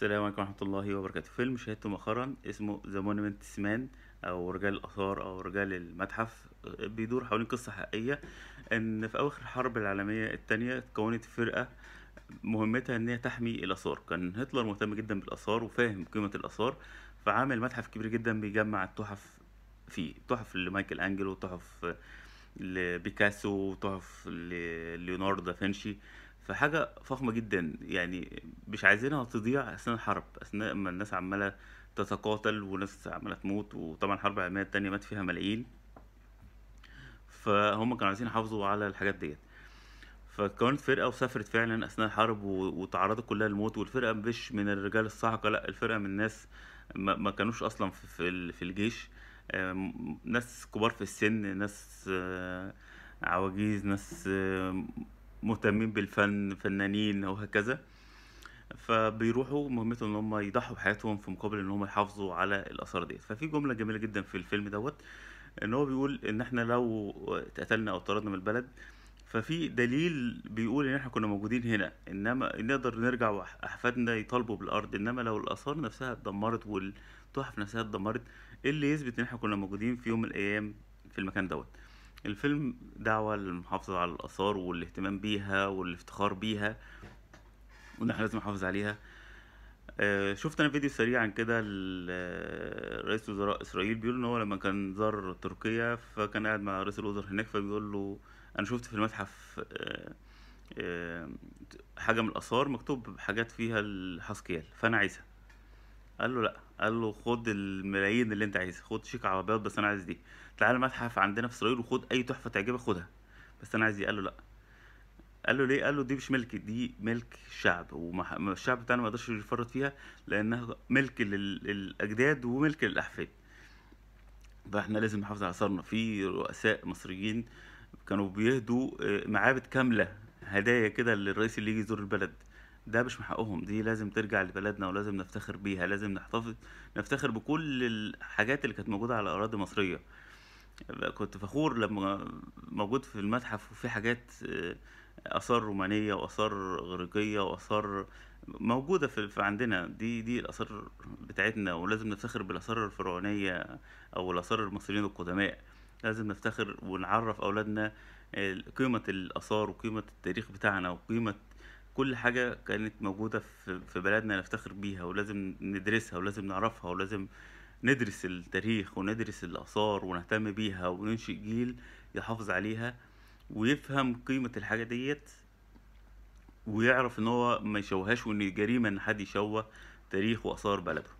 السلام عليكم ورحمة الله وبركاته فيلم شاهدته مؤخرا اسمه ذا مونومنت سمان أو رجال الآثار أو رجال المتحف بيدور حوالين قصة حقيقية إن في أواخر الحرب العالمية التانية اتكونت فرقة مهمتها إن هي تحمي الآثار كان هتلر مهتم جدا بالآثار وفاهم قيمة الآثار فعامل متحف كبير جدا بيجمع التحف فيه تحف لمايكل أنجلو تحف لبيكاسو تحف لليوناردو دافنشي فحاجة فخمة جدا يعني مش عايزينها تضيع أثناء الحرب أثناء ما الناس عمالة تتقاتل وناس عمالة تموت وطبعا الحرب العالمية التانية مات فيها ملايين فهم كانوا عايزين يحافظوا على الحاجات ديت فكانت فرقة وسافرت فعلا أثناء الحرب وتعرضت كلها للموت والفرقة مش من الرجال الصاعقة لأ الفرقة من ناس ما كانوش أصلا في الجيش ناس كبار في السن ناس آه، عواجيز ناس مهتمين بالفن فنانين وهكذا فبيروحوا مهمتهم ان هم يضحوا بحياتهم في مقابل ان هم يحافظوا على الاثار ديت ففي جمله جميله جدا في الفيلم دوت ان هو بيقول ان احنا لو اتقتلنا او طردنا من البلد ففي دليل بيقول ان احنا كنا موجودين هنا انما نقدر نرجع واحفادنا يطالبوا بالارض انما لو الاثار نفسها اتدمرت والتحف نفسها اتدمرت ايه اللي يثبت ان احنا كنا موجودين في يوم من الايام في المكان دوت الفيلم دعوة للمحافظة على الآثار والاهتمام بيها والافتخار بيها وإن احنا لازم نحافظ عليها آه، شفت انا فيديو سريع عن كده رئيس وزراء اسرائيل بيقول ان هو لما كان زار تركيا فكان قاعد مع رئيس الوزراء هناك فبيقول له انا شفت في المتحف آه، آه، حاجه من الاثار مكتوب حاجات فيها الحسكيال فانا عايزها قال له لا قال له خد الملايين اللي انت عايزها خد شيك على بياض بس انا عايز دي تعالى المتحف عندنا في اسرائيل وخد اي تحفه تعجبك خدها بس انا عايز دي قال له لا قال له ليه قال له دي مش ملك دي ملك الشعب والشعب بتاعنا ما يقدرش يفرط فيها لانها ملك للاجداد وملك للاحفاد فاحنا لازم نحافظ على اثارنا في رؤساء مصريين كانوا بيهدوا آه، معابد كامله هدايا كده للرئيس اللي يجي يزور البلد ده مش من حقهم دي لازم ترجع لبلدنا ولازم نفتخر بيها لازم نحتفظ نفتخر بكل الحاجات اللي كانت موجودة على أراضي مصرية كنت فخور لما موجود في المتحف وفي حاجات آه، آثار رومانية وآثار إغريقية وآثار موجودة في عندنا دي دي الآثار بتاعتنا ولازم نفتخر بالآثار الفرعونية أو الآثار المصريين القدماء لازم نفتخر ونعرف أولادنا آه، قيمة الآثار وقيمة التاريخ بتاعنا وقيمة كل حاجة كانت موجودة في, بلدنا نفتخر بيها ولازم ندرسها ولازم نعرفها ولازم ندرس التاريخ وندرس الآثار ونهتم بيها وننشئ جيل يحافظ عليها ويفهم قيمة الحاجة ديت ويعرف ان هو ما يشوهاش وان جريمة ان حد يشوه تاريخ وآثار بلده